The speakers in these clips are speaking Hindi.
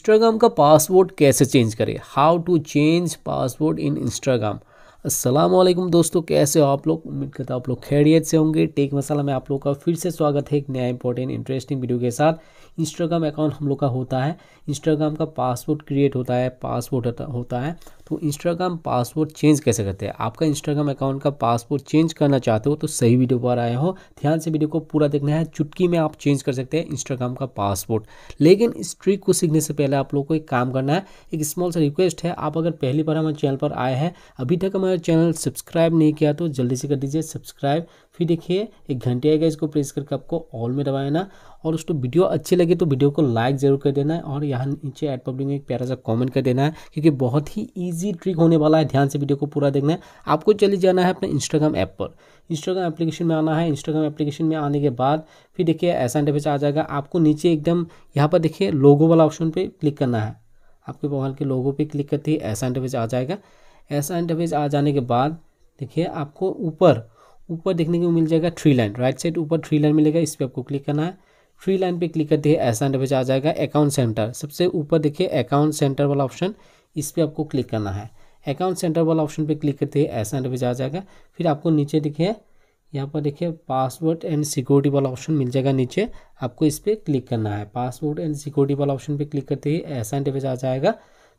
इंस्टाग्राम का पासवर्ड कैसे चेंज करें how to change password in Instagram असलम दोस्तों कैसे हो आप लोग उम्मीद करता आप लोग खैरियत से होंगे टेक मसाला में आप लोग का फिर से स्वागत है एक नया इंपॉर्टेंट इंटरेस्टिंग वीडियो के साथ इंस्टाग्राम अकाउंट हम लोग का होता है इंस्टाग्राम का पासवर्ड क्रिएट होता है पासवर्ड होता है तो इंस्टाग्राम पासवर्ड चेंज कैसे करते हैं आपका इंस्टाग्राम अकाउंट का पासवर्ड चेंज करना चाहते हो तो सही वीडियो पर आए हो ध्यान से वीडियो को पूरा देखना है चुटकी में आप चेंज कर सकते हैं इंस्टाग्राम का पासवर्ड लेकिन इस ट्रिक को सीखने से पहले आप लोग को एक काम करना है एक स्मॉल सा रिक्वेस्ट है आप अगर पहली बार हमारे चैनल पर आए हैं अभी तक हमारे चैनल सब्सक्राइब नहीं किया तो जल्दी से कर दीजिए सब्सक्राइब फिर देखिए एक घंटे आएगा इसको प्रेस करके आपको ऑल में दबाना देना और उसको वीडियो अच्छी लगे तो वीडियो को लाइक जरूर कर देना है और यहाँ नीचे एड पब्लिक में एक प्यारा सा कमेंट कर देना है क्योंकि बहुत ही ईजी ट्रिक होने वाला है ध्यान से वीडियो को पूरा देखना है आपको चले जाना है अपने इंस्टाग्राम ऐप पर इंस्टाग्राम एप्लीकेशन में आना है इंस्टाग्राम एप्लीकेशन में आने के बाद फिर देखिए ऐसा इंटरफेस आ जाएगा आपको नीचे एकदम यहाँ पर देखिए लोगो वाला ऑप्शन पर क्लिक करना है आपके मोबाइल के लोगों पे क्लिक करते ही ऐसा इंटरफेस आ जाएगा ऐसा इंटरफेस आ जाने के बाद देखिए आपको ऊपर ऊपर देखने को मिल जाएगा थ्री लाइन राइट साइड ऊपर थ्री लाइन मिलेगा इस पर आपको क्लिक करना है थ्री लाइन पे क्लिक करते हैं ऐसा इंटरफेस आ जाएगा अकाउंट सेंटर सबसे ऊपर देखिए अकाउंट सेंटर वाला ऑप्शन इस पर आपको क्लिक करना है अकाउंट सेंटर वाला ऑप्शन पे क्लिक करते हैं ऐसा इंटरफेस आ जाएगा फिर आपको नीचे देखिए यहाँ पर देखिए पासवर्ड एंड सिक्योरिटी वाला ऑप्शन मिल जाएगा नीचे आपको इस पर क्लिक करना है पासवर्ड एंड सिक्योरिटी वाला ऑप्शन पे क्लिक करते ही ऐसा पे आ जाएगा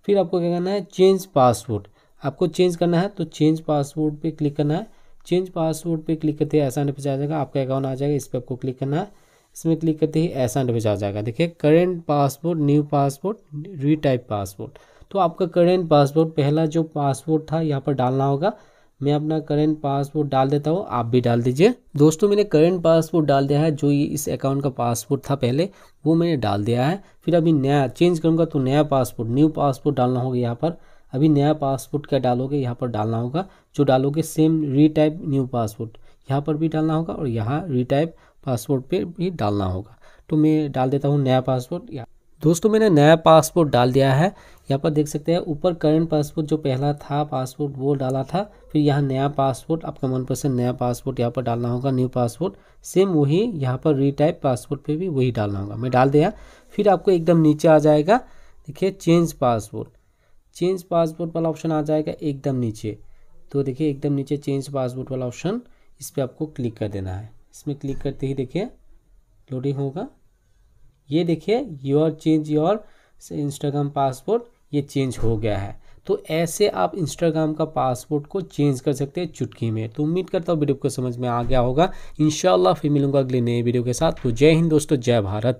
फिर आपको क्या करना है चेंज पासवर्ड आपको चेंज करना है तो चेंज पासवर्ड पे क्लिक करना है चेंज पासवर्ड पे क्लिक करते ही ऐसा नहीं आ जाएगा आपका अकाउंट आ जाएगा इस पर आपको क्लिक करना है इसमें क्लिक करते ही ऐसा नहीं आ जाएगा देखिए current passport new passport retype passport तो आपका करेंट पासपोर्ट पहला जो पासपोर्ट था यहाँ पर डालना होगा मैं अपना करेंट पासपोर्ट डाल देता हूँ आप भी डाल दीजिए दोस्तों मैंने करेंट पासपोर्ट डाल दिया है जो ये इस अकाउंट का पासपोर्ट था पहले वो मैंने डाल दिया है फिर अभी नया चेंज करूँगा तो नया पासपोर्ट न्यू पासपोर्ट डालना होगा यहाँ पर अभी नया पासपोर्ट क्या डालोगे यहाँ पर डालना होगा जो डालोगे सेम रीटाइप न्यू पासपोर्ट यहाँ पर भी डालना होगा और यहाँ रीटाइप पासपोर्ट पे भी डालना होगा तो मैं डाल देता हूँ नया पासपोर्ट या दोस्तों मैंने नया पासपोर्ट डाल दिया है यहाँ पर देख सकते हैं ऊपर करंट पासपोर्ट जो पहला था पासपोर्ट वो डाला था फिर यहाँ नया पासपोर्ट आपका मनपसंद नया पासपोर्ट यहाँ पर डालना होगा न्यू पासपोर्ट सेम वही यहाँ पर रीटाइप पासपोर्ट पे भी वही डालना होगा मैं डाल दिया फिर आपको एकदम नीचे आ जाएगा देखिए चेंज पासपोर्ट चेंज पासवर्ड वाला ऑप्शन आ जाएगा एकदम नीचे तो देखिए एकदम नीचे चेंज पासवर्ड वाला ऑप्शन इस पर आपको क्लिक कर देना है इसमें क्लिक करते ही देखिए लोडिंग होगा ये देखिए your change your Instagram password ये चेंज हो गया है तो ऐसे आप इंस्टाग्राम का पासवर्ड को चेंज कर सकते हैं चुटकी में तो उम्मीद करता हूँ वीडियो को समझ में आ गया होगा इन फिर मिलूंगा अगले नए वीडियो के साथ तो जय हिंद दोस्तों जय भारत